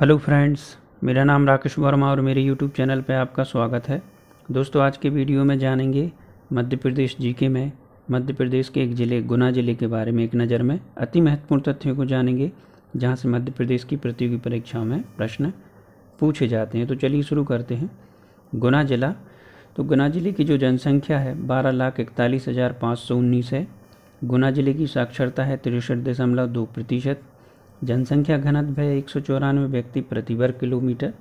hello friends मेरा नाम राकेश वर्मा और मेरे यूट्यूब चैनल पर आपका स्वागत है दोस्तों आज के वीडियो में जानेंगे मध्य प्रदेश जीके में मध्य प्रदेश के एक ज़िले गुना ज़िले के बारे में एक नज़र में अति महत्वपूर्ण तथ्यों को जानेंगे जहाँ से मध्य प्रदेश की प्रतियोगी परीक्षाओं में प्रश्न पूछे जाते हैं तो चलिए शुरू करते हैं गुना ज़िला तो गुना ज़िले की जो जनसंख्या है बारह लाख इकतालीस हज़ार पाँच सौ उन्नीस है गुना ज़िले की साक्षरता है तिरसठ दशमलव दो प्रतिशत जनसंख्या घनत्व है एक सौ चौरानवे व्यक्ति प्रति वर्ग किलोमीटर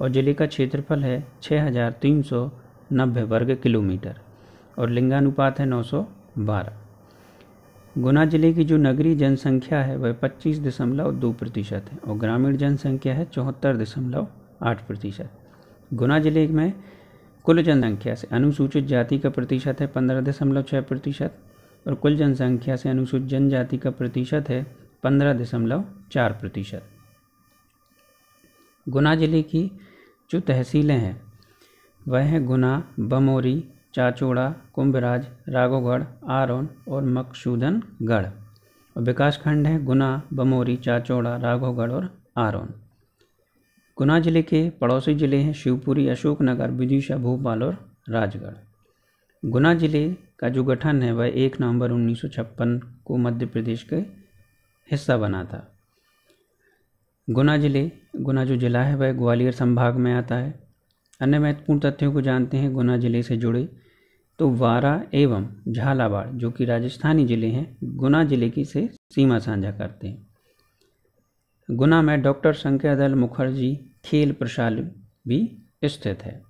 और ज़िले का क्षेत्रफल है छः हज़ार तीन सौ नब्बे वर्ग किलोमीटर और लिंगानुपात है नौ सौ बारह गुना जिले की जो नगरीय जनसंख्या है वह पच्चीस दशमलव दो प्रतिशत है और ग्रामीण जनसंख्या है चौहत्तर दशमलव आठ प्रतिशत गुना जिले में कुल जनसंख्या से अनुसूचित जाति का प्रतिशत है पंद्रह दशमलव छः प्रतिशत और कुल जनसंख्या से अनुसूचित जनजाति का प्रतिशत है पंद्रह दशमलव चार प्रतिशत गुना जिले की जो तहसीलें हैं वह हैं गुना बमोरी चाचोड़ा कुंभराज राघोगढ़ आरोन और मकसूदनगढ़ और विकासखंड हैं गुना बमोरी चाचोड़ा राघोगढ़ और आरोन गुना जिले के पड़ोसी जिले हैं शिवपुरी अशोकनगर विदिशा भोपाल और राजगढ़ गुना जिले का जो गठन है वह एक नवंबर 1956 को मध्य प्रदेश के हिस्सा बना था गुना जिले गुना जो जिला है वह ग्वालियर संभाग में आता है अन्य महत्वपूर्ण तथ्यों को जानते हैं गुना जिले से जुड़े तो वारा एवं झालावाड़ जो कि राजस्थानी जिले हैं गुना जिले की से सीमा साझा करते हैं गुना में डॉक्टर शंकर दल मुखर्जी खेल प्रशाल भी स्थित है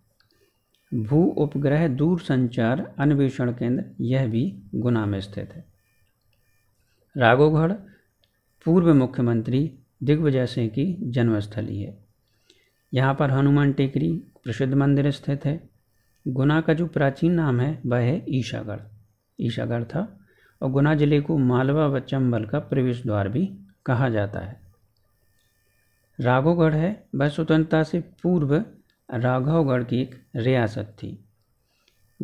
भू उपग्रह दूर संचार अन्वेषण केंद्र यह भी गुना में स्थित है राघोगढ़ पूर्व मुख्यमंत्री दिग्विजय सिंह की जन्मस्थली है यहाँ पर हनुमान टेकरी प्रसिद्ध मंदिर स्थित है गुना का जो प्राचीन नाम है वह है ईशागढ़ ईशागढ़ था और गुना जिले को मालवा व चंबल का प्रवेश द्वार भी कहा जाता है राघोगढ़ है वह स्वतंत्रता से पूर्व राघवगढ़ की एक रियासत थी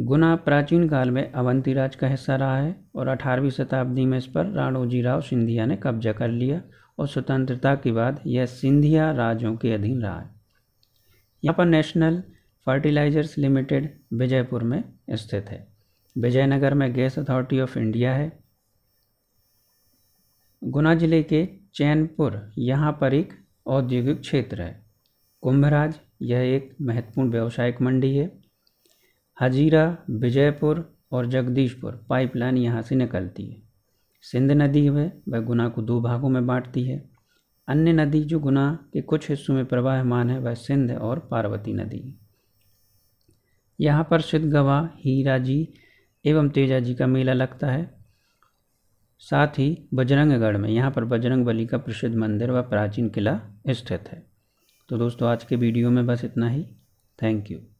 गुना प्राचीन काल में अवंती राज का हिस्सा रहा है और 18वीं शताब्दी में इस पर राणोजी राव सिंधिया ने कब्जा कर लिया और स्वतंत्रता के बाद यह सिंधिया राज्यों के अधीन रहा है यहाँ पर नेशनल फर्टिलाइजर्स लिमिटेड विजयपुर में स्थित है विजयनगर में गैस अथॉरिटी ऑफ इंडिया है गुना जिले के चैनपुर यहाँ पर एक औद्योगिक क्षेत्र है कुंभराज यह एक महत्वपूर्ण व्यावसायिक मंडी है हजीरा विजयपुर और जगदीशपुर पाइपलाइन यहाँ से निकलती है सिंध नदी है वह गुना को दो भागों में बांटती है अन्य नदी जो गुना के कुछ हिस्सों में प्रवाहमान है वह सिंध और पार्वती नदी यहाँ पर सिद्धगवा हीरा जी एवं तेजा जी का मेला लगता है साथ ही बजरंगगढ़ में यहाँ पर बजरंग बली का प्रसिद्ध मंदिर व प्राचीन किला स्थित है तो दोस्तों आज के वीडियो में बस इतना ही थैंक यू